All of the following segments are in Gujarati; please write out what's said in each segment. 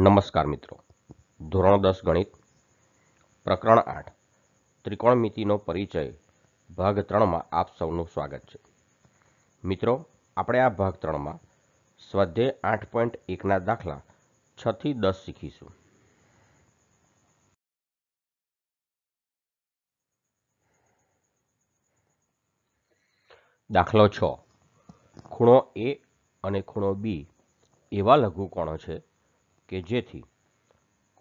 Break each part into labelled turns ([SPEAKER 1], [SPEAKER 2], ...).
[SPEAKER 1] નમસ્કાર મિત્રો ધોરણ દસ ગણિત પ્રકરણ આઠ ત્રિકોણમિતિનો પરિચય ભાગ ત્રણમાં આપ સૌનું સ્વાગત છે મિત્રો આપણે આ ભાગ ત્રણમાં સ્વાધ્યાય આઠ પોઈન્ટ એકના દાખલા છથી દસ શીખીશું દાખલો છ ખૂણો એ અને ખૂણો બી એવા લઘુકોણો છે કે જેથી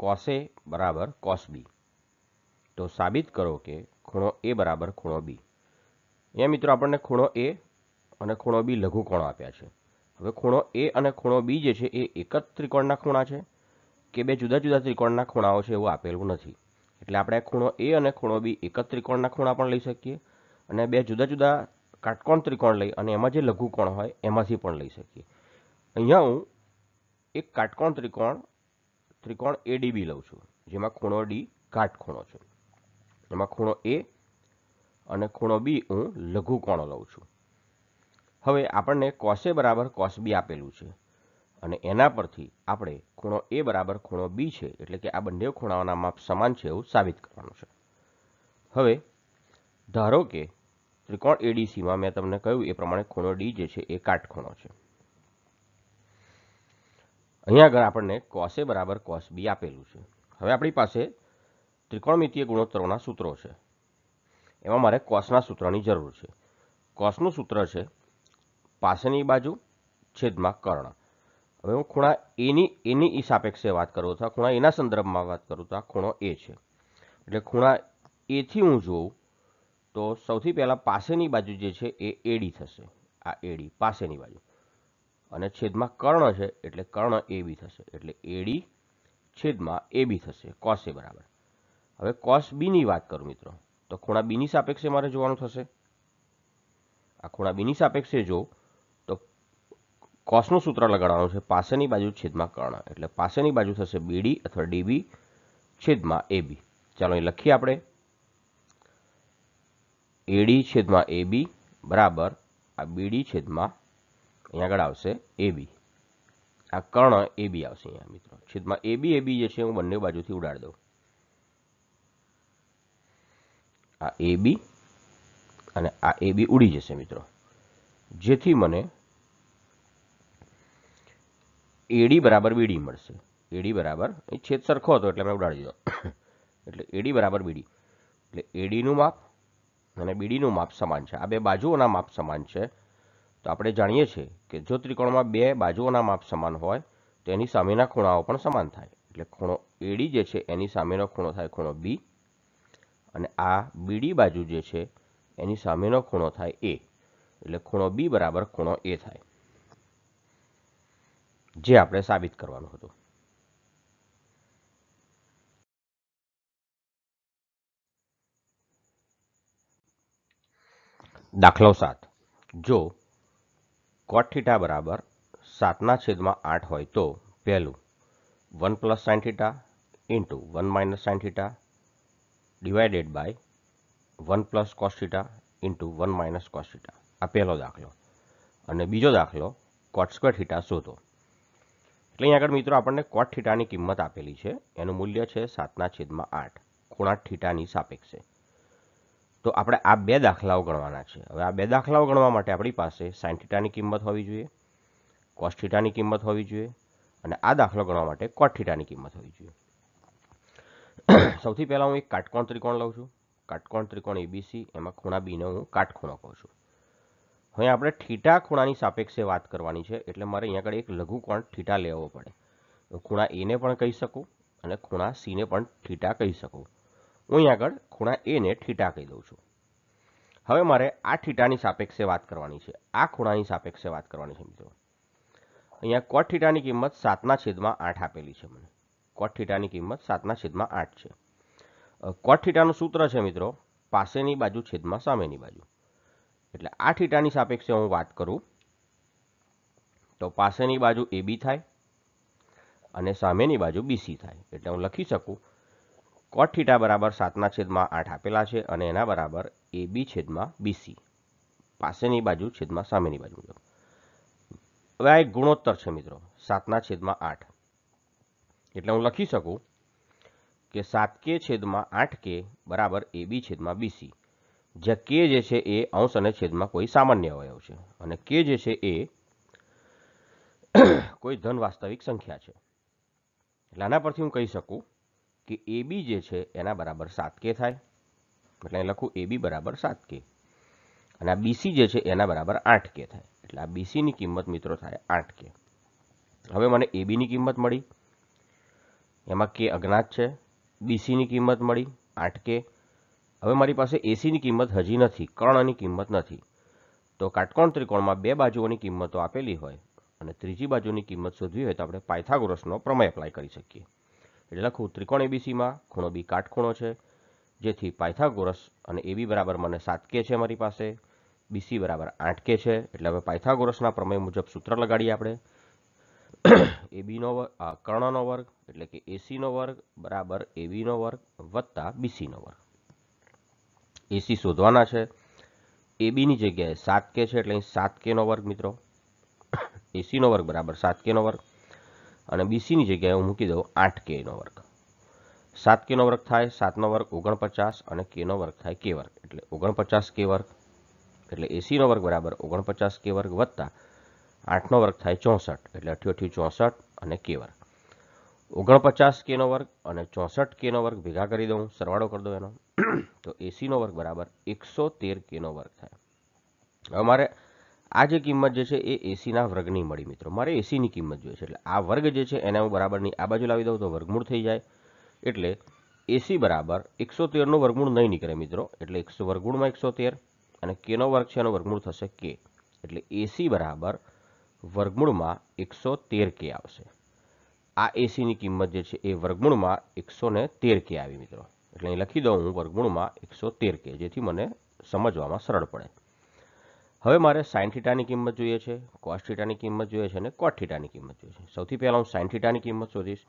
[SPEAKER 1] કોસ એ બરાબર કોસ બી તો સાબિત કરો કે ખૂણો એ બરાબર ખૂણો બી અહીંયા મિત્રો આપણને ખૂણો એ અને ખૂણો બી લઘુ લઘુકોણો આપ્યા છે હવે ખૂણો એ અને ખૂણો બી જે છે એ એક જ ત્રિકોણના ખૂણા છે કે બે જુદા જુદા ત્રિકોણના ખૂણાઓ છે એવું આપેલું નથી એટલે આપણે ખૂણો એ અને ખૂણો બી એક જ ત્રિકોણના ખૂણા પણ લઈ શકીએ અને બે જુદા જુદા કાટકોણ ત્રિકોણ લઈ અને એમાં જે લઘુ લઘુકોણ હોય એમાંથી પણ લઈ શકીએ અહીંયા હું એક કાટકોણ ત્રિકોણ ત્રિકોણ બી લઉં છું જેમાં ખૂણો ડી કાટખૂણો છે એમાં ખૂણો એ અને ખૂણો બી હું લઘુકોણો લઉં છું હવે આપણને કોસે બરાબર કોસ બી આપેલું છે અને એના પરથી આપણે ખૂણો એ બરાબર ખૂણો બી છે એટલે કે આ બંને ખૂણાઓના માપ સમાન છે એવું સાબિત કરવાનું છે હવે ધારો કે ત્રિકોણ એડીસીમાં મેં તમને કહ્યું એ પ્રમાણે ખૂણો ડી જે છે એ કાટખૂણો છે અહીંયા આગળ આપણને કોસે બરાબર કોસ બી આપેલું છે હવે આપણી પાસે ત્રિકોણમિતીય ગુણોત્તરોના સૂત્રો છે એમાં મારે કોસના સૂત્રની જરૂર છે કોસનું સૂત્ર છે પાસેની બાજુ છેદમાં કર્ણ હવે હું ખૂણા એની એની ઈ સાપેક્ષે વાત કરું અથવા ખૂણા એના સંદર્ભમાં વાત કરું તો આ ખૂણો એ છે એટલે ખૂણા એથી હું જોઉં તો સૌથી પહેલાં પાસેની બાજુ જે છે એ એડી થશે આ એડી પાસેની બાજુ અને છેદમાં કર્ણ છે એટલે કર્ણ એ બી થશે એટલે એડી છેદમાં એ બી થશે કોસ એ બરાબર હવે કોસ બીની વાત કરું મિત્રો તો ખૂણા બીની સાપેક્ષે મારે જોવાનું થશે આ ખૂણા બીની સાપેક્ષે જો તો કોસનું સૂત્ર લગાડવાનું છે પાસેની બાજુ છેદમાં કર્ણ એટલે પાસેની બાજુ થશે બીડી અથવા ડીબી છેદમાં એ બી ચાલો એ લખીએ આપણે એડી છેદમાં એ બી બરાબર આ બીડી છેદમાં અહીંયા આગળ આવશે એ બી આ કર્ણ એ બી આવશે અહીંયા મિત્રો છેદમાં એ બી એ બી જે છે હું બંને બાજુથી ઉડાડી દઉં આ એ બી અને આ એ બી ઉડી જશે મિત્રો જેથી મને એડી બરાબર બીડી મળશે એડી બરાબર છેદ સરખો હતો એટલે મેં ઉડાડી દીધો એટલે એડી બરાબર બીડી એટલે એડીનું માપ અને બીડીનું માપ સમાન છે આ બે બાજુઓના માપ સમાન છે તો આપણે જાણીએ છીએ કે જો ત્રિકોણમાં બે બાજુઓના માપ સમાન હોય તો એની સામેના ખૂણાઓ પણ સમાન થાય એટલે ખૂણો એડી જે છે એની સામેનો ખૂણો થાય ખૂણો બી અને આ બીડી બાજુ જે છે એની સામેનો ખૂણો થાય એ એટલે ખૂણો બી બરાબર ખૂણો એ થાય જે આપણે સાબિત કરવાનું હતું દાખલો સાત જો કોટ થીટા બરાબર સાતના છેદમાં આઠ હોય તો પહેલું one plus sine theta into one minus sine theta divided by one plus cos theta into one minus cos theta આ પહેલો દાખલો અને બીજો દાખલો કોટ સ્ક્વેર થીટા શોધો એટલે અહીં આગળ મિત્રો આપણને કોટ થીટાની કિંમત આપેલી છે એનું મૂલ્ય છે સાતના છેદમાં આઠ ખૂણા થીટાની સાપેક્ષે તો આપણે આ બે દાખલાઓ ગણવાના છે હવે આ બે દાખલાઓ ગણવા માટે આપણી પાસે સાઇન કિંમત હોવી જોઈએ કોસ કિંમત હોવી જોઈએ અને આ દાખલો ગણવા માટે કોટ કિંમત હોવી જોઈએ સૌથી પહેલાં હું એક કાટકોણ ત્રિકોણ લઉં છું કાટકોણ ત્રિકોણ એબીસી એમાં ખૂણા બીને હું કાટખૂણો કહું છું હવે આપણે થીટા ખૂણાની સાપેક્ષે વાત કરવાની છે એટલે મારે અહીંયા આગળ એક લઘુ કોણ થીટા લેવો પડે ખૂણા એને પણ કહી શકું અને ખૂણા સીને પણ થીટા કહી શકું હું અહીં આગળ ખૂણા એને થીટા કહી દઉં છું હવે મારે આ થીટાની સાપેક્ષે વાત કરવાની છે આ ખૂણાની સાપેક્ષે વાત કરવાની છે મિત્રો અહીંયા કોટ થીટાની કિંમત સાતના છેદમાં આઠ આપેલી છે મને કોટ થીટાની કિંમત સાતના છેદમાં આઠ છે કોટ થીટાનું સૂત્ર છે મિત્રો પાસેની બાજુ છેદમાં સામેની બાજુ એટલે આ થીટાની સાપેક્ષે હું વાત કરું તો પાસેની બાજુ એ થાય અને સામેની બાજુ બીસી થાય એટલે હું લખી શકું કોટ થીટા બરાબર સાતના છેદમાં આઠ આપેલા છે અને એના બરાબર એ બી છેદમાં બીસી પાસેની બાજુ છેદમાં સામેની બાજુ મુજબ હવે આ એક ગુણોત્તર છે મિત્રો સાતના છેદમાં આઠ એટલે હું લખી શકું કે સાત કે છેદમાં આઠ કે બરાબર એ બી છેદમાં બીસી જ્યાં કે જે છે એ અંશ અને છેદમાં કોઈ સામાન્ય અવયવ છે અને કે જે છે એ કોઈ ધન વાસ્તવિક સંખ્યા છે એટલે આના પરથી હું કહી શકું કે એ બી જે છે એના બરાબર સાત કે થાય એટલે લખું એ બી બરાબર સાત કે અને આ બીસી જે છે એના બરાબર આઠ કે થાય એટલે આ બીસીની કિંમત મિત્રો થાય આઠ કે હવે મને એ બીની કિંમત મળી એમાં કે અજ્ઞાત છે બીસીની કિંમત મળી આઠ કે હવે મારી પાસે એસીની કિંમત હજી નથી કર્ણની કિંમત નથી તો કાટકોણ ત્રિકોણમાં બે બાજુઓની કિંમતો આપેલી હોય અને ત્રીજી બાજુની કિંમત શોધવી હોય તો આપણે પાયથાગોરસનો પ્રમેય એપ્લાય કરી શકીએ એટલે લખું ત્રિકોણ એબીસીમાં ખૂણો બી કાટખૂણો છે જેથી પાયથાગોરસ અને એબી બરાબર મને સાત કે છે મારી પાસે બીસી બરાબર આઠ કે છે એટલે હવે પાયથાગોરસના પ્રમેય મુજબ સૂત્ર લગાડીએ આપણે એબીનો કર્ણનો વર્ગ એટલે કે એસીનો વર્ગ બરાબર એબીનો વર્ગ વત્તા બીસીનો વર્ગ એસી શોધવાના છે એબીની જગ્યાએ સાત કે છે એટલે અહીં સાત કેનો વર્ગ મિત્રો એસીનો વર્ગ બરાબર સાત કેનો વર્ગ અને બીસીની જગ્યાએ હું મૂકી દઉં આઠ કેનો વર્ગ સાત કેનો વર્ગ થાય સાતનો વર્ગ ઓગણપચાસ અને કેનો વર્ગ થાય કે વર્ગ એટલે ઓગણપચાસ કે વર્ગ એટલે એસીનો વર્ગ બરાબર ઓગણપચાસ કે વર્ગ વત્તા આઠનો વર્ગ થાય ચોસઠ એટલે અઠ્યોઠી ચોસઠ અને કે વર્ગ ઓગણપચાસ કેનો વર્ગ અને ચોસઠ કેનો વર્ગ ભેગા કરી દઉં સરવાળો કરી દઉં એનો તો એસીનો વર્ગ બરાબર એકસો તેર કેનો વર્ગ થાય હવે મારે આ જે કિંમત જે છે એ એસીના વર્ગની મળી મિત્રો મારે એસીની કિંમત જોઈએ છે એટલે આ વર્ગ જે છે એને હું બરાબરની આ બાજુ લાવી દઉં તો વર્ગમૂળ થઈ જાય એટલે એસી બરાબર એકસો તેરનું વર્ગમૂળ નહીં નીકળે મિત્રો એટલે એકસો વર્ગમૂળમાં એકસો તેર અને કેનો વર્ગ છે એનો વર્ગમૂળ થશે કે એટલે એસી બરાબર વર્ગમૂળમાં એકસો તેર કે આવશે આ એસીની કિંમત જે છે એ વર્ગમૂળમાં એકસો ને તેર કે આવી મિત્રો એટલે અહીં લખી દઉં હું વર્ગમૂળમાં એકસો તેર કે જેથી મને સમજવામાં સરળ પડે હવે મારે સાઇન થીટાની કિંમત જોઈએ છે કોસ થીટાની કિંમત જોઈએ છે અને કોટ થીટાની કિંમત જોઈએ છે સૌથી પહેલાં હું સાઇન થીટાની કિંમત શોધીશ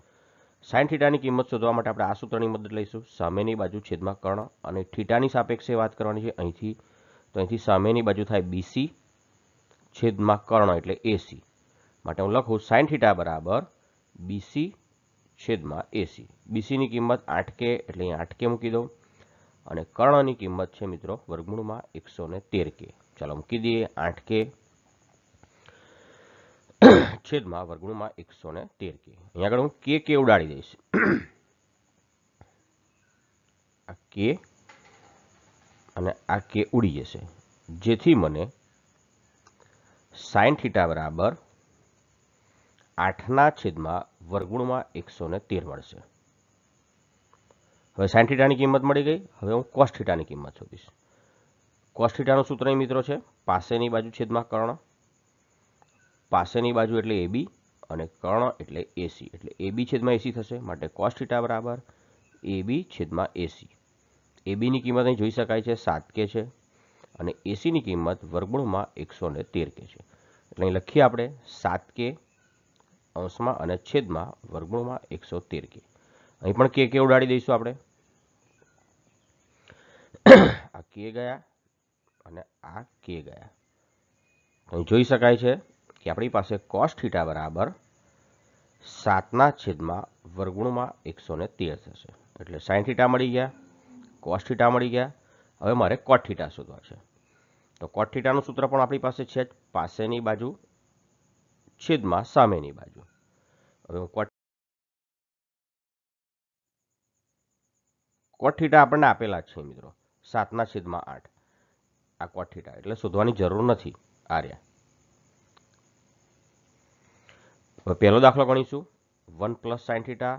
[SPEAKER 1] સાઇન થીટાની કિંમત શોધવા માટે આપણે આ સૂત્રની મદદ લઈશું સામેની બાજુ છેદમાં કર્ણ અને થીટાની સાપેક્ષે વાત કરવાની છે અહીંથી તો અહીંથી સામેની બાજુ થાય બીસી છેદમાં કર્ણ એટલે એસી માટે હું લખું સાઇન થીટા બરાબર બીસી છેદમાં એસી બીસીની કિંમત આઠ કે એટલે અહીં આઠ કે મૂકી દઉં અને કર્ણની કિંમત છે મિત્રો વર્ગમૂળમાં એકસો ને તેર કે ચાલો મૂકી દઈએ આઠ કે છેદમાં વર્ગણુમાં એકસો ને તેર કે અહીંયા આગળ હું કે કે ઉડાડી દઈશ આ કે અને આ કે ઉડી જશે જેથી મને સાઇન થીટા બરાબર આઠના છેદમાં વર્ગુણમાં એકસો ને તેર મળશે હવે સાઇન થીટાની કિંમત મળી ગઈ હવે હું કોસ થીટાની કિંમત શોધીશ કોસ્ટિટાનું સૂત્ર એ મિત્રો છે પાસેની બાજુ છેદમાં કર્ણ પાસેની બાજુ એટલે એબી અને કર્ણ એટલે એસી એટલે એબી છેદમાં એસી થશે માટે કોસ્ટિટા બરાબર એબી છેદમાં એસી એબીની કિંમત અહીં જોઈ શકાય છે સાત કે છે અને એસીની કિંમત વર્ગમૂળમાં એકસો ને તેર કે છે એટલે અહીં લખીએ આપણે સાત કે અંશમાં અને છેદમાં વર્ગમૂળમાં એકસો તેર કે અહીં પણ કે કે ઉડાડી દઈશું આપણે આ કે ગયા અને આ કે ગયા અહીં જોઈ શકાય છે કે આપણી પાસે કોસ થીટા બરાબર સાતના છેદમાં વર્ગુણમાં એકસો થશે એટલે સાઈન થીટા મળી ગયા કોસ થીટા મળી ગયા હવે મારે કોટ થીટા શોધવા છે તો કોટ થીટાનું સૂત્ર પણ આપણી પાસે છે જ પાસેની બાજુ છેદમાં સામેની બાજુ હવે હું કોટ કોટ થીટા આપણને આપેલા છે મિત્રો સાતના છેદમાં આઠ આ કોટ થીટા એટલે શોધવાની જરૂર નથી આ પહેલો દાખલો ગણીશું one plus sine theta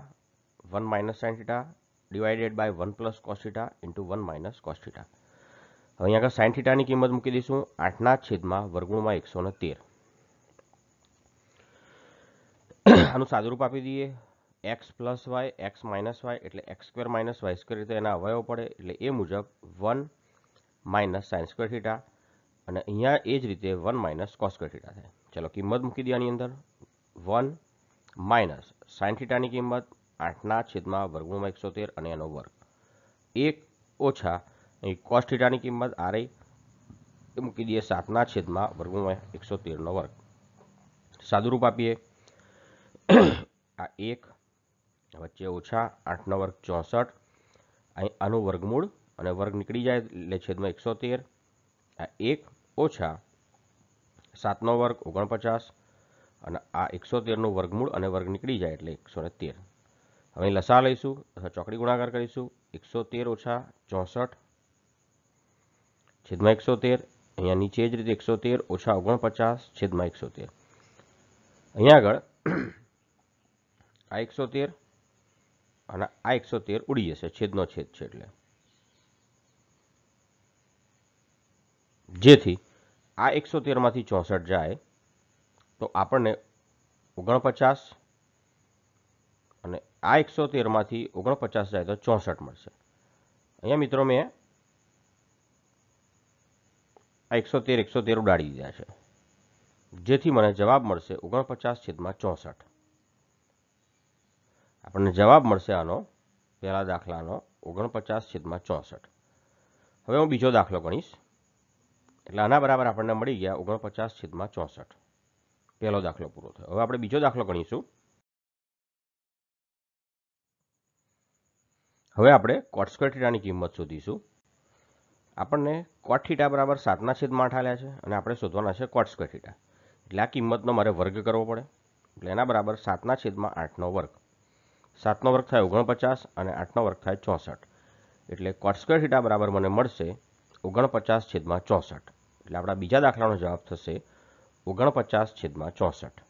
[SPEAKER 1] one minus sine theta divided by one plus cos into one minus cos હવે અહીંયા આગળ સાઇન થીટાની કિંમત મૂકી દઈશું આઠના છેદમાં વર્ગુણમાં એકસો ને તેર આનું સાદુરૂપ આપી દઈએ x plus y x minus y એટલે x square minus y square રીતે એના અવયવો પડે એટલે એ મુજબ one minus sine square theta અને અહીંયા એ જ રીતે one minus cos square theta થાય ચલો કિંમત મૂકી દે આની અંદર વન માઇનસ સાઇન થીટાની કિંમત આઠના છેદમાં વર્ગમૂળમાં એકસો તેર અને એનો વર્ગ એક ઓછા અહીં કોસ્ટ થીટાની કિંમત આ રહી મૂકી દઈએ સાતના છેદમાં વર્ગમૂળમાં એકસો તેરનો વર્ગ સાદુરૂપ આપીએ આ એક વચ્ચે ઓછા આઠનો વર્ગ ચોસઠ અહીં આનું વર્ગમૂળ અને વર્ગ નીકળી જાય એટલે છેદમાં એકસો તેર આ એક ઓછા સાતનો વર્ગ ઓગણપચાસ અને આ એકસો તેરનું વર્ગમૂળ અને વર્ગ નીકળી જાય એટલે એકસો ને તેર હવે લસા લઈશું અથવા ચોકડી ગુણાકાર કરીશું એકસો તેર ઓછા ચોસઠ છેદમાં એકસો તેર અહીંયા નીચે જ રીતે એકસો તેર ઓછા ઓગણપચાસ છેદમાં એકસો તેર અહીંયા આગળ આ એકસો તેર અને આ એકસો તેર ઉડી જશે છેદનો છેદ છે એટલે જેથી આ એકસો તેરમાંથી ચોસઠ જાય તો આપણને ઓગણપચાસ અને આ એકસો તેરમાંથી ઓગણપચાસ જાય તો ચોસઠ મળશે અહીંયા મિત્રો મેં આ એકસો તેર એકસો તેર ઉડાડી દીધા છે જેથી મને જવાબ મળશે ઓગણપચાસ છેદમાં ચોસઠ આપણને જવાબ મળશે આનો પહેલા દાખલાનો ઓગણપચાસ છેદમાં ચોસઠ હવે હું બીજો દાખલો ગણીશ એટલે આના બરાબર આપણને મળી ગયા ઓગણપચાસ છેદમાં ચોસઠ પહેલો દાખલો પૂરો થયો હવે આપણે બીજો દાખલો ગણીશું હવે આપણે કોટ સ્ક્વેર કિંમત શોધીશું આપણને કોટ થીટા બરાબર સાતના છેદમાં આઠ આલ્યા છે અને આપણે શોધવાના છે કોટ સ્ક્વેર એટલે આ કિંમતનો મારે વર્ગ કરવો પડે એટલે એના બરાબર સાતના છેદમાં આઠનો વર્ગ સાતનો વર્ગ થાય ઓગણપચાસ અને આઠનો વર્ગ થાય ચોસઠ એટલે કોટ સ્ક્વેર બરાબર મને મળશે ઓગણપચાસ છેદમાં ચોસઠ એટલે આપણા બીજા દાખલાનો જવાબ થશે ઓગણપચાસ છેદમાં ચોસઠ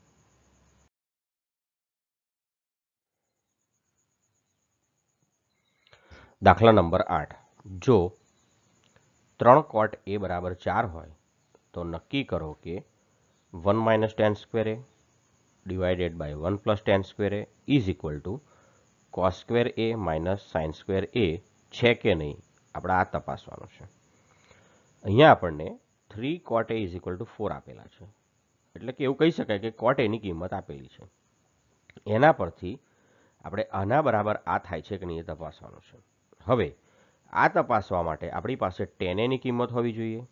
[SPEAKER 1] દાખલા નંબર આઠ જો ત્રણ કોટ એ બરાબર ચાર હોય તો નક્કી કરો કે one minus tan square A divided by one plus tan square A is equal to cos square A minus sines square A છે કે નહીં આપણે આ તપાસવાનું છે અહીંયા આપણને three cot A is equal to four આપેલા છે એટલે કે એવું કહી શકાય કે કોટ એની કિંમત આપેલી છે એના પરથી આપણે આના બરાબર આ થાય છે કે નહીં એ તપાસવાનું છે હવે આ તપાસવા માટે આપણી પાસે ટેનેની કિંમત હોવી જોઈએ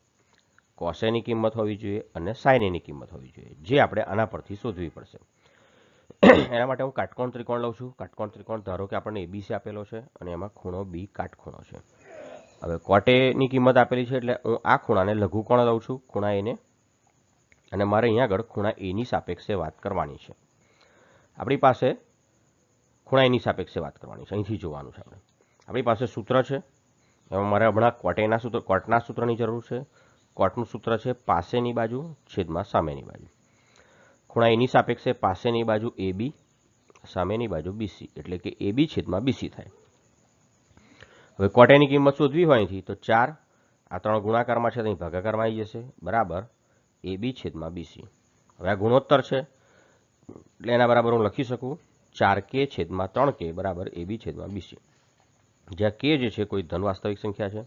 [SPEAKER 1] કોસેની કિંમત હોવી જોઈએ અને સાઇનેની કિંમત હોવી જોઈએ જે આપણે આના પરથી શોધવી પડશે એના માટે હું કાટકોણ ત્રિકોણ લઉં છું કાટકોણ ત્રિકોણ ધારો કે આપણને એબીસી આપેલો છે અને એમાં ખૂણો બી કાટખૂણો છે હવે કોટેની કિંમત આપેલી છે એટલે હું આ ખૂણાને લઘુ કોણ લઉં છું ખૂણા એને અને મારે અહીંયા આગળ ખૂણા એની સાપેક્ષે વાત કરવાની છે આપણી પાસે ખૂણા એની સાપેક્ષે વાત કરવાની છે અહીંથી જોવાનું છે આપણે આપણી પાસે સૂત્ર છે એમાં મારે હમણાં કોટેના સૂત્ર કોટના સૂત્રની જરૂર છે કોટનું સૂત્ર છે પાસેની બાજુ છેદમાં સામેની બાજુ ખૂણા એની સાપેક્ષે પાસેની બાજુ એ સામેની બાજુ બીસી એટલે કે એ બી છેદમાં બીસી થાય હવે કોટેની કિંમત શોધવી હોય અહીંથી તો ચાર આ ત્રણ ગુણાકારમાં છે તો અહીં ભાગાકારમાં આવી જશે બરાબર એ બી છેદમાં બીસી હવે આ ગુણોત્તર છે એટલે એના બરાબર હું લખી શકું ચાર કે છેદમાં ત્રણ કે બરાબર એ બી છેદમાં બીસી જ્યાં કે જે છે કોઈ ધન વાસ્તવિક સંખ્યા છે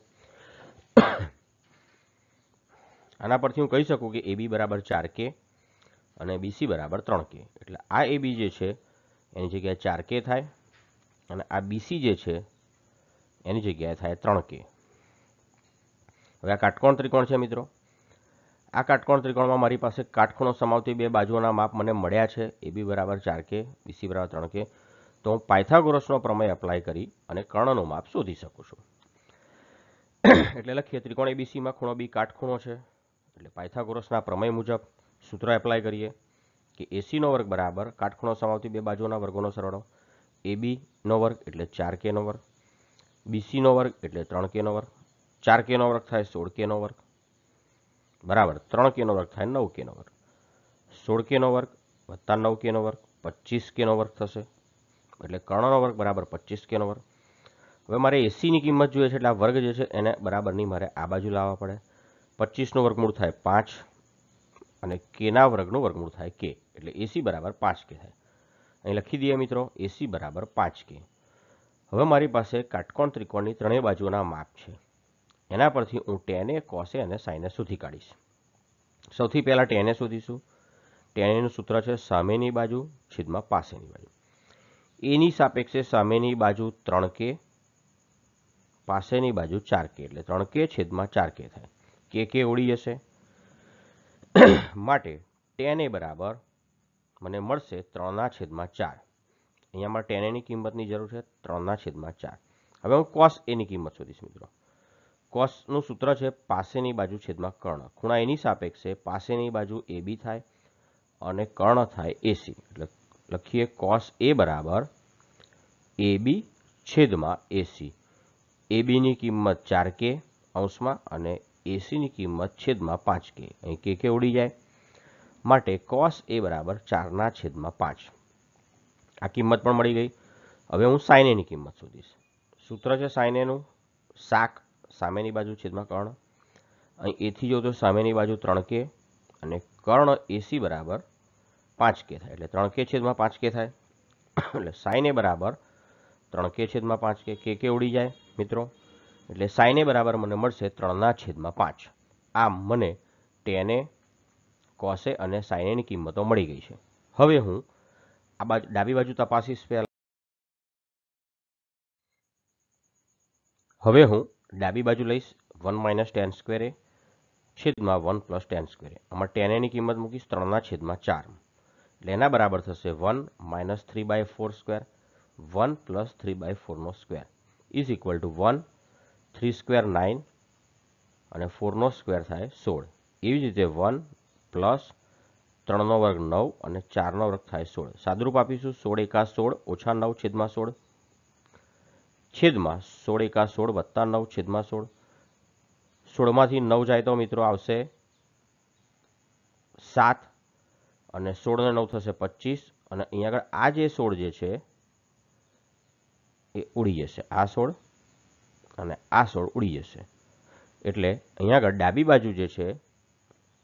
[SPEAKER 1] આના પરથી હું કહી શકું કે એ બી બરાબર ચાર કે અને બીસી બરાબર ત્રણ કે એટલે આ એબી જે છે એની જગ્યાએ ચાર કે થાય અને આ બીસી જે છે એની જગ્યાએ થાય ત્રણ કે હવે આ કાટકોણ ત્રિકોણ છે મિત્રો આ કાટકોણ ત્રિકોણમાં મારી પાસે કાટખૂણો સમાવતી બે બાજુઓના માપ મને મળ્યા છે એ બી બરાબર ચાર કે બીસી બરાબર ત્રણ કે તો હું પાયથાગોરસનો પ્રમેય એપ્લાય કરી અને કર્ણનું માપ શોધી શકું છું એટલે લખીએ ત્રિકોણ એબીસીમાં ખૂણો બી કાટખૂણો છે એટલે પાયથાગોરસના પ્રમેય મુજબ સૂત્ર એપ્લાય કરીએ કે એસીનો વર્ગ બરાબર કાટખૂણો સમાવતી બે બાજુઓના વર્ગોનો સરવાળો એબીનો વર્ગ એટલે ચાર કેનો વર્ગ બીસીનો વર્ગ એટલે ત્રણ કેનો વર્ગ ચાર કેનો વર્ગ થાય સોળ કેનો વર્ગ બરાબર ત્રણ કેનો વર્ગ થાય નવ કેનો વર્ગ સોળ કેનો વર્ગ વત્તા નવ કેનો વર્ગ પચીસ કેનો વર્ગ થશે એટલે કર્ણનો વર્ગ બરાબર પચીસ કેનો વર્ગ હવે મારે એસીની કિંમત જોઈએ છે એટલે આ વર્ગ જે છે એને બરાબર નહીં મારે આ બાજુ લાવવા પડે પચીસનું વર્ગમૂળ થાય પાંચ અને કેના વર્ગનું વર્ગમૂળ થાય કે એટલે એસી બરાબર પાંચ કે થાય અહીં લખી દઈએ મિત્રો એસી બરાબર પાંચ કે હવે મારી પાસે કાટકોણ ત્રિકોણની ત્રણેય બાજુઓના માપ છે એના પરથી હું ટેને કોસે અને સાઈને શોધી કાઢીશ સૌથી પહેલાં ટેને શોધીશું ટેનેનું સૂત્ર છે સામેની બાજુ છેદમાં પાસેની બાજુ એની સાપેક્ષે સામેની બાજુ ત્રણ કે પાસેની બાજુ ચાર કે એટલે ત્રણ કે છેદમાં ચાર કે થાય કે કે ઓળી જશે માટે ટેને બરાબર મને મળશે ત્રણના છેદમાં ચાર અહીંયા મારે ટેન એની કિંમતની જરૂર છે ત્રણના છેદમાં ચાર હવે હું કોસ એની કિંમત શોધીશ મિત્રો કોસનું સૂત્ર છે પાસેની બાજુ છેદમાં કર્ણ ખૂણા એની સાપેક્ષે પાસેની બાજુ એ બી થાય અને કર્ણ થાય એસી એટલે લખીએ કોસ એ બરાબર એ બી છેદમાં એસી એ બીની કિંમત ચાર કે અંશમાં અને એસીની કિંમત છેદમાં પાંચ કે અહીં કે કે ઉડી જાય માટે કોસ એ બરાબર ચારના છેદમાં પાંચ આ કિંમત પણ મળી ગઈ હવે હું સાયનેની કિંમત શોધીશ સૂત્ર છે સાયનેનું શાક સામેની બાજુ છેદમાં કર્ણ અહીં એથી જો તો સામેની બાજુ ત્રણ કે અને કર્ણ એસી બરાબર પાંચ કે થાય એટલે ત્રણ કે છેદમાં પાંચ કે થાય એટલે સાઇન બરાબર ત્રણ કે છેદમાં પાંચ કે કે કે ઉડી જાય મિત્રો એટલે સાઇન બરાબર મને મળશે ત્રણના છેદમાં પાંચ આમ મને ટેને કોસે અને સાઇનેની કિંમતો મળી ગઈ છે હવે હું આ બાજુ ડાબી બાજુ તપાસીશ પહેલાં હવે હું ડાબી બાજુ લઈશ વન માઇનસ ટેન સ્ક્વેરે છેદમાં વન પ્લસ ટેન સ્ક્વેરે આમાં ટેન એની કિંમત મૂકીશ ત્રણના છેદમાં ચાર એટલે એના બરાબર થશે one minus three by four square one plus three by ફોરનો square is equal to one three square nine અને ફોરનો સ્ક્વેર થાય સોળ એવી જ રીતે વન પ્લસ ત્રણનો વર્ગ નવ અને ચારનો વર્ગ થાય સોળ સાદરૂપ આપીશું સોળ એકા સોળ ઓછા નવ છેદમાં સોળ છેદમાં સોળ એકા સોળ વત્તા નવ છેદમાં સોળ સોળમાંથી નવ જાય તો મિત્રો આવશે સાત અને સોળને નવ થશે પચીસ અને અહીંયા આગળ આ જે સોળ જે છે એ ઉડી જશે આ સોળ અને આ સોળ ઉડી જશે એટલે અહીંયા આગળ ડાબી બાજુ જે છે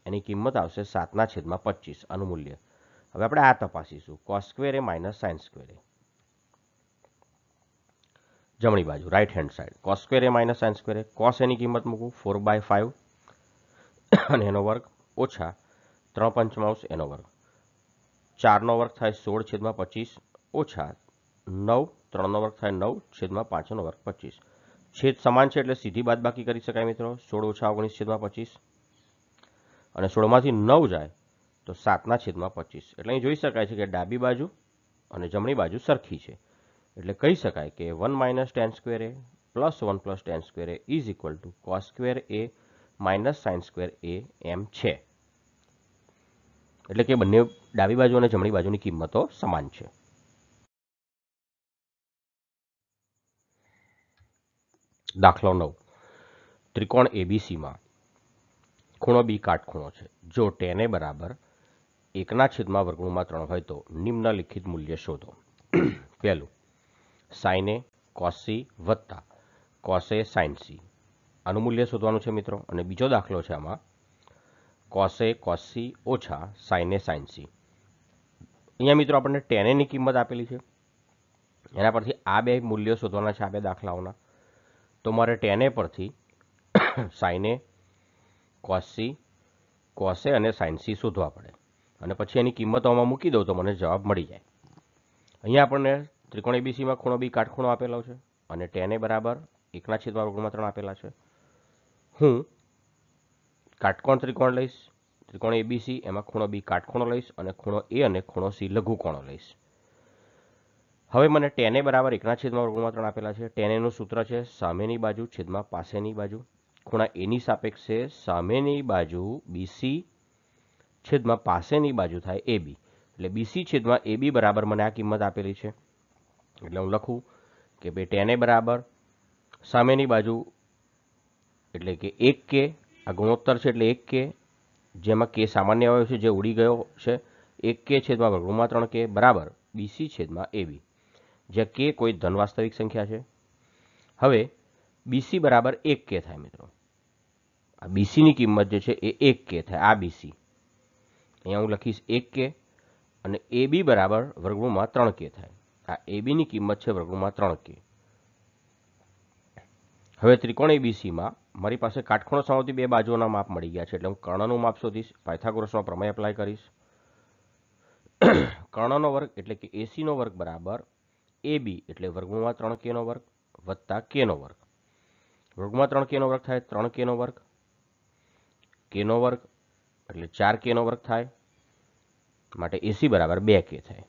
[SPEAKER 1] એની કિંમત આવશે સાતના છેદમાં પચીસ આનું હવે આપણે આ તપાસીશું cos square A minus sine square A જમણી બાજુ right hand side cos square A minus sine square cos એની કિંમત મૂકું ફોર બાય ફાઈવ અને એનો વર્ગ ઓછા ત્રણ પંચમાંશ એનો વર્ગ ચારનો વર્ગ થાય સોળ છેદમાં પચીસ ઓછા નવ ત્રણનો વર્ગ થાય નવ છેદમાં પાંચનો વર્ગ પચીસ છેદ સમાન છે એટલે સીધી બાદ બાકી કરી શકાય મિત્રો સોળ ઓછા ઓગણીસ છેદમાં પચીસ અને સોળમાંથી નવ જાય તો સાતના છેદમાં પચીસ એટલે અહીં જોઈ શકાય છે કે ડાબી બાજુ અને જમણી બાજુ સરખી છે એટલે કહી શકાય કે one minus tan square A plus one plus tan square A is equal to cos square A minus sine square A એમ છે એટલે કે બંને ડાબી બાજુ અને જમણી બાજુની કિંમતો સમાન છે દાખલો નવ ત્રિકોણ એબીસીમાં ખૂણો બી કાટખૂણો છે જો ટેન એ બરાબર એકના છેદમાં વર્ગમૂળમાં ત્રણ હોય તો નિમ્નલિખિત મૂલ્ય શોધો પહેલું સાઇન કોસી વત્તા કોસે સાઇન સી આનું મૂલ્ય શોધવાનું છે મિત્રો અને બીજો દાખલો છે આમાં કોસે એ ઓછા સાઇન સાઇન સી અહીંયા મિત્રો આપણને ટેન એની કિંમત આપેલી છે એના પરથી આ બે મૂલ્યો શોધવાના છે આ બે દાખલાઓના તો મારે ટેને પરથી સાઇને કોસી કોસે અને સાઇન્સી શોધવા પડે અને પછી એની કિંમતોમાં મૂકી દઉં તો મને જવાબ મળી જાય અહીંયા આપણને ત્રિકોણ એબીસીમાં ખૂણો બી કાટખૂણો આપેલો છે અને ટેને બરાબર એકના છેદમાં રૂગમાં ત્રણ આપેલા છે હું કાટકોણ ત્રિકોણ લઈશ ત્રિકોણ એબીસી એમાં ખૂણો બી કાટખૂણો લઈશ અને ખૂણો એ અને ખૂણો સી લઘુકોણો લઈશ હવે મને ટેને બરાબર એકના છેદમાં રૂગમાં ત્રણ આપેલા છે ટેન એનું સૂત્ર છે સામેની બાજુ છેદમાં પાસેની બાજુ ખૂણા એની સાપેક્ષે સામેની બાજુ બીસી છેદમાં પાસેની બાજુ થાય એ બી એટલે બીસી છેદમાં એ બી બરાબર મને આ કિંમત આપેલી છે એટલે હું લખું કે ભાઈ ટેને બરાબર સામેની બાજુ એટલે કે એક કે આ ગુણોત્તર છે એટલે એક કે જેમાં કે સામાન્ય આવ્યો છે જે ઉડી ગયો છે એક કે છેદમાં વર્ગમાં ત્રણ કે બરાબર બીસી છેદમાં એ બી જ્યાં કે કોઈ ધન વાસ્તવિક સંખ્યા છે હવે બીસી બરાબર એક કે થાય મિત્રો આ બીસીની કિંમત જે છે એ એક કે થાય આ બીસી અહીંયા હું લખીશ એક કે અને એ બી બરાબર વર્ગણુંમાં ત્રણ કે થાય આ એ બીની કિંમત છે વર્ગણુંમાં ત્રણ કે હવે ત્રિકોણ એબીસીમાં મારી પાસે કાટખૂણો સમાવતી બે બાજુઓના માપ મળી ગયા છે એટલે હું કર્ણનું માપ શોધીશ પાયથાગોરસનો પ્રમેય એપ્લાય કરીશ કર્ણનો વર્ગ એટલે કે એસીનો વર્ગ બરાબર એ બી એટલે વર્ગમાં ત્રણ કેનો વર્ગ વત્તા કેનો વર્ગ વર્ગમાં ત્રણ કેનો વર્ગ થાય ત્રણ કેનો વર્ગ કેનો વર્ગ એટલે ચાર કેનો વર્ગ થાય માટે એસી બરાબર બે કે થાય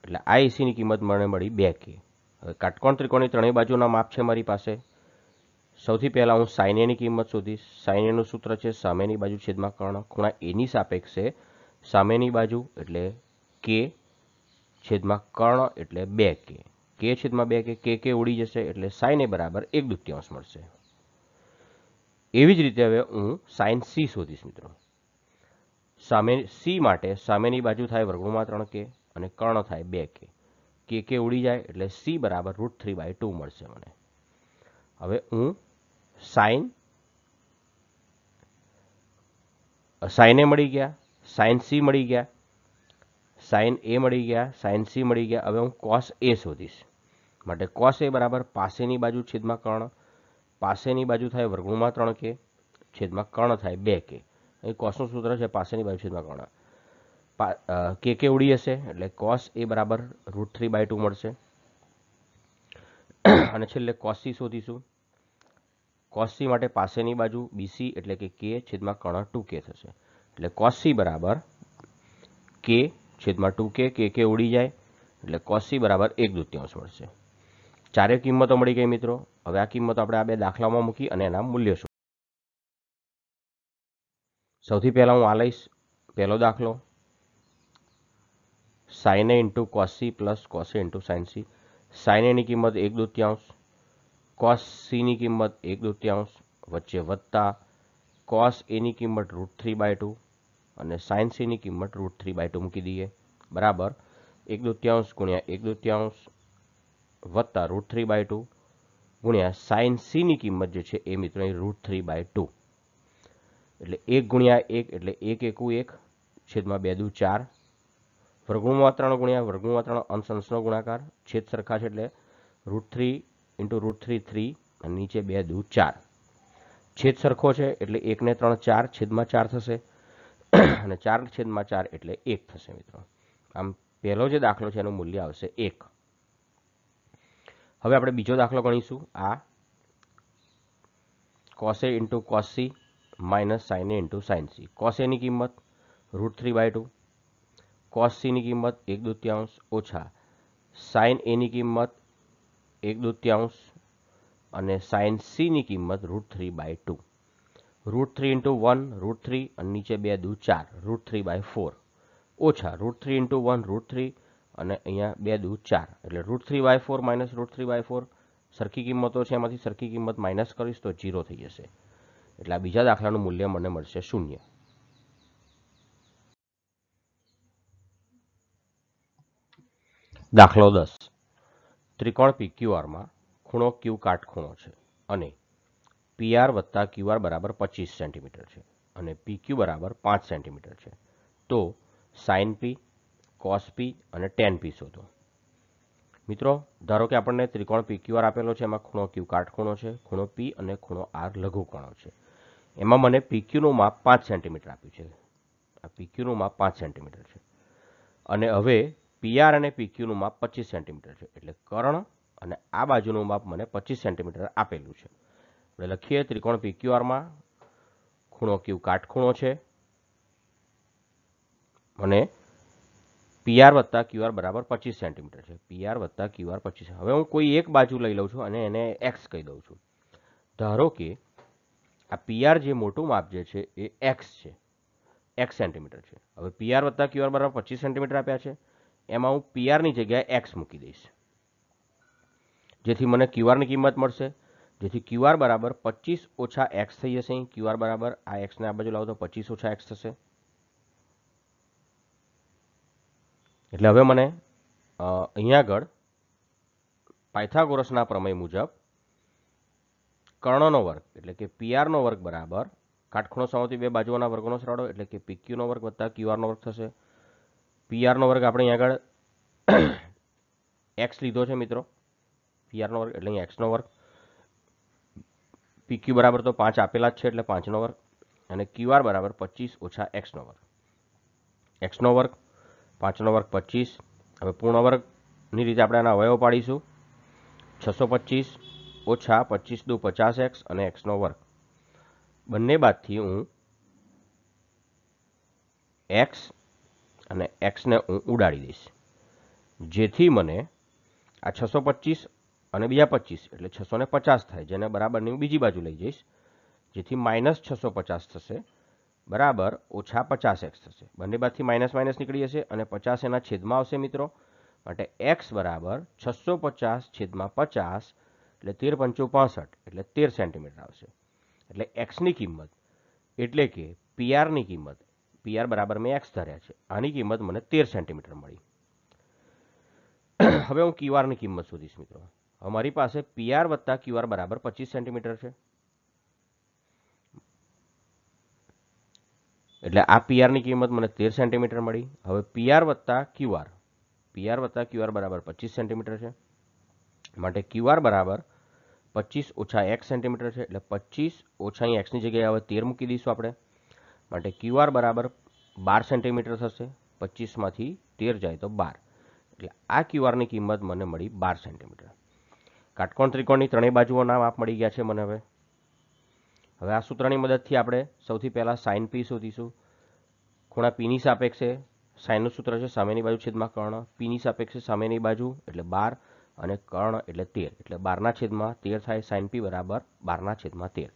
[SPEAKER 1] એટલે આ એસીની કિંમત મને મળી બે કે હવે કાટકોણ ત્રિકોણની ત્રણેય બાજુના માપ છે મારી પાસે સૌથી પહેલાં હું સાઇન કિંમત શોધીશ સાઇન સૂત્ર છે સામેની બાજુ છેદમાં કર્ણ ખૂણા એની સાપેક્ષે સામેની બાજુ એટલે કે છેદમાં કર્ણ એટલે બે કે કે છેદમાં બે કે કે ઉડી જશે એટલે સાઇને બરાબર એક દૃત્યાંશ મળશે એવી જ રીતે હવે હું સાઇન સી શોધીશ મિત્રો સામે સી માટે સામેની બાજુ થાય વર્ગમૂળમાં ત્રણ કે અને કર્ણ થાય બે કે કે કે ઉડી જાય એટલે સી બરાબર રૂટ થ્રી બાય ટુ મળશે મને હવે હું સાઇન સાઇને મળી ગયા સાઇન સી મળી ગયા સાઇન એ મળી ગયા સાઇન સી મળી ગયા હવે હું કોસ એ શોધીશ માટે કોસ એ બરાબર પાસેની બાજુ છેદમાં કર્ણ પાસેની બાજુ થાય વર્ગુણમાં ત્રણ કે છેદમાં કર્ણ થાય બે કે અહીં કોસનું સૂત્ર છે પાસેની બાજુ છેદમાં કર્ણ કે કે ઉડી હશે એટલે કોસ એ બરાબર રૂટ થ્રી બાય ટુ મળશે અને છેલ્લે કોસી શોધીશું કોસી માટે પાસેની બાજુ બીસી એટલે કે કે છેદમાં કર્ણ ટુ કે થશે એટલે કોસી બરાબર કે છેદમાં ટુ કે કે ઉડી જાય એટલે કોસી બરાબર એક દૃત્યાંશ મળશે ચારે કિંમતો મળી ગઈ મિત્રો હવે આ કિંમત આપણે આ બે દાખલામાં મૂકી અને એના મૂલ્ય શું સૌથી પહેલાં હું આ લઈશ પહેલો દાખલો sine A into cos C plus cos C into sine C sine એની કિંમત એક દૂત્યાંશ કોસ સીની કિંમત એક દૂત્યાંશ વચ્ચે વત્તા કોસ એની કિંમત રૂટ થ્રી બાય ટુ અને સાઇન સીની કિંમત રૂટ થ્રી બાય ટુ મૂકી દઈએ બરાબર એક દૂત્યાંશ ગુણ્યા એક દૂતિયાંશ વત્તા રૂટ થ્રી બાય ટુ ગુણ્યા સાઇન સીની કિંમત જે છે એ મિત્રો અહીં રૂટ થ્રી બાય ટુ એટલે એક ગુણ્યા એક એટલે એક એકું એક છેદમાં બે દુ ચાર વર્ગમૂળમાં ત્રણ ગુણ્યા વર્ગમૂળમાં ત્રણ અંશ અંશનો ગુણાકાર છેદ સરખા છે એટલે root three into root three three અને નીચે બે દુ ચાર છેદ સરખો છે એટલે એકને ત્રણ ચાર છેદમાં ચાર થશે અને ચાર છેદમાં ચાર એટલે એક થશે મિત્રો આમ પહેલો જે દાખલો છે એનું મૂલ્ય આવશે એક હવે આપણે બીજો દાખલો ગણીશું આ cos A into cos C minus sine A into sine C cos એની કિંમત root three by two cos સીની કિંમત એક દૂત્યાંશ ઓછા સાઇન એની કિંમત એક દૂત્યાંશ અને સાઇન સીની કિંમત root three by two root three into one root three અને નીચે બે દૂ ચાર રૂટ થ્રી બાય ફોર ઓછા root three into one root three અને અહીંયા બે દૂ ચાર એટલે root three by four minus root three by four સરખી કિંમતો છે એમાંથી સરખી કિંમત માઇનસ કરીશ તો જીરો થઈ જશે એટલે આ બીજા દાખલાનું મૂલ્ય મને મળશે શૂન્ય દાખલો દસ ત્રિકોણ પીક્યુઆરમાં ખૂણો ક્યુ કાટખૂણો છે અને પીઆર વત્તા ક્યુઆર બરાબર પચીસ સેન્ટીમીટર છે અને પીક્યુ બરાબર પાંચ સેન્ટીમીટર છે તો સાઇન પી કોસ પી અને ટેન પી શોધો મિત્રો ધારો કે આપણને ત્રિકોણ પી ક્યુ આર આપેલો છે એમાં ખૂણો ક્યુ કાટખૂણો છે ખૂણો પી અને ખૂણો આર લઘુકર્ણો છે એમાં મને પી ક્યુનું માપ પાંચ સેન્ટીમીટર આપ્યું છે આ પી ક્યુનું માપ પાંચ સેન્ટીમીટર છે અને હવે પીઆર અને પીક્યુનું માપ પચીસ સેન્ટીમીટર છે એટલે કર્ણ અને આ બાજુનું માપ મને પચીસ સેન્ટીમીટર આપેલું છે એટલે લખીએ ત્રિકોણ પીક્યુઆરમાં ખૂણો ક્યુ કાટખૂણો છે મને પીઆર વત્તા ક્યુઆર બરાબર પચીસ સેન્ટીમીટર છે પીઆર વત્તા ક્યુઆર પચીસ હવે હું કોઈ એક બાજુ લઈ લઉં છું અને એને એક્સ કહી દઉં છું ધારો કે આ પીઆર જે મોટું માપ જે છે એ એક્સ છે એક્સ સેન્ટીમીટર છે હવે પીઆર વત્તા ક્યુઆર બરાબર પચીસ સેન્ટીમીટર આપ્યા છે એમાં હું પીઆરની જગ્યાએ એક્સ મૂકી દઈશ જેથી મને ક્યુઆરની કિંમત મળશે જેથી ક્યુઆર બરાબર પચીસ ઓછા એક્સ થઈ જશે ક્યુઆર બરાબર આ એક્સને આ બાજુ લાવો તો પચીસ ઓછા એક્સ થશે એટલે હવે મને અહીંયા આગળ પાયથાગોરસના પ્રમેય મુજબ કર્ણનો વર્ગ એટલે કે પીઆરનો વર્ગ બરાબર કાટખૂણો સમોતી બે બાજુઓના વર્ગોનો સરાળો એટલે કે પીક્યુનો વર્ગ વધતા ક્યુઆરનો વર્ગ થશે પીઆરનો વર્ગ આપણે અહીં આગળ એક્સ લીધો છે મિત્રો પીઆરનો વર્ગ એટલે અહીં એક્સનો વર્ગ પીક્યુ બરાબર તો પાંચ આપેલા જ છે એટલે પાંચનો વર્ગ અને ક્યુઆર બરાબર પચીસ ઓછા એક્સનો વર્ગ એક્સનો વર્ગ પાંચનો વર્ગ પચીસ હવે પૂર્ણ વર્ગની રીતે આપણે આના અવયવ પાડીશું છસો પચીસ ઓછા પચીસ દુ પચાસ એક્સ અને એક્સનો વર્ગ બંને બાદથી હું એક્સ અને એક્સને હું ઉડાડી દઈશ જેથી મને આ છસો પચીસ અને બીજા પચીસ એટલે છસો પચાસ થાય જેને બરાબરની હું બીજી બાજુ લઈ જઈશ જેથી માઇનસ છસો પચાસ થશે બરાબર ઓછા પચાસ એક્સ થશે બંને બાજુથી માઇનસ માઇનસ નીકળી જશે અને પચાસ એના છેદમાં આવશે મિત્રો માટે એક્સ બરાબર છસો પચાસ છેદમાં પચાસ એટલે તેર પંચો પાસઠ એટલે તેર સેન્ટીમીટર આવશે એટલે એક્સની કિંમત એટલે કે પીઆરની કિંમત પીઆર બરાબર મેં એક્સ ધર્યા છે આની કિંમત મને તેર સેન્ટીમીટર મળી હવે હું ક્યુઆરની કિંમત શોધીશ મિત્રો અમારી પાસે પીઆર વત્તા ક્યુઆર બરાબર પચીસ સેન્ટીમીટર છે એટલે આ પીઆરની કિંમત મને તેર સેન્ટીમીટર મળી હવે પીઆર વત્તા ક્યુઆર પીઆર વત્તા ક્યુઆર બરાબર પચીસ સેન્ટીમીટર છે માટે ક્યુઆર બરાબર પચીસ ઓછા એક સેન્ટીમીટર છે એટલે પચીસ ઓછા અહીં એક્સની જગ્યાએ હવે તેર મૂકી દઈશું આપણે માટે ક્યુઆર બરાબર બાર સેન્ટીમીટર થશે પચીસમાંથી તેર જાય તો બાર એટલે આ ક્યુઆરની કિંમત મને મળી બાર સેન્ટીમીટર કાટકોણ ત્રિકોણની ત્રણેય નામ આપ મળી ગયા છે મને હવે હવે આ સૂત્રની મદદથી આપણે સૌથી પહેલાં સાઇન પી શોધીશું ખૂણા પીની સાપેક્ષે સાઇનનું સૂત્ર છે સામેની બાજુ છેદમાં કર્ણ પીની સાપેક્ષે સામેની બાજુ એટલે બાર અને કર્ણ એટલે તેર એટલે બારના છેદમાં તેર થાય સાઇન પી બરાબર બારના છેદમાં તેર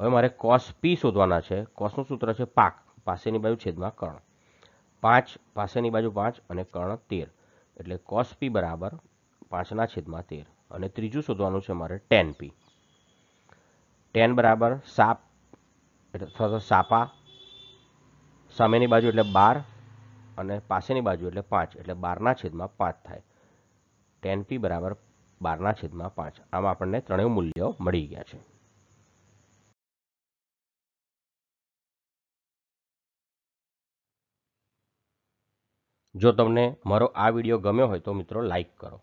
[SPEAKER 1] હવે મારે કોસ પી શોધવાના છે કોસનું સૂત્ર છે પાક પાસેની બાજુ છેદમાં કર્ણ પાંચ પાસેની બાજુ પાંચ અને કર્ણ તેર એટલે કોસ પી બરાબર પાંચના છેદમાં તેર અને ત્રીજું શોધવાનું છે મારે ટેન પી ટેન બરાબર સાપ અથવા તો સાપા સામેની બાજુ એટલે બાર અને પાસેની બાજુ એટલે પાંચ એટલે બારના છેદમાં પાંચ થાય ટેન પી બરાબર બારના છેદમાં પાંચ આમાં આપણને ત્રણેય મૂલ્યો મળી ગયા છે જો તમને મારો આ વિડીયો ગમ્યો હોય તો મિત્રો લાઈક કરો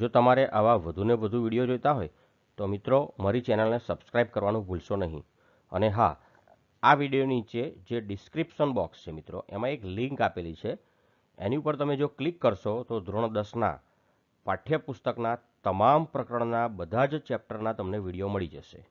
[SPEAKER 1] જો તમારે આવા વધુને વધુ વિડીયો જોઈતા હોય તો મિત્રો મારી ચેનલને સબસ્ક્રાઈબ કરવાનું ભૂલશો નહીં અને હા આ વિડીયો નીચે જે ડિસ્ક્રિપ્શન બોક્સ છે મિત્રો એમાં એક લિંક આપેલી છે એની ઉપર તમે જો ક્લિક કરશો તો ધોરણ દસના પાઠ્યપુસ્તકના તમામ પ્રકરણના બધા જ ચેપ્ટરના તમને વિડીયો મળી જશે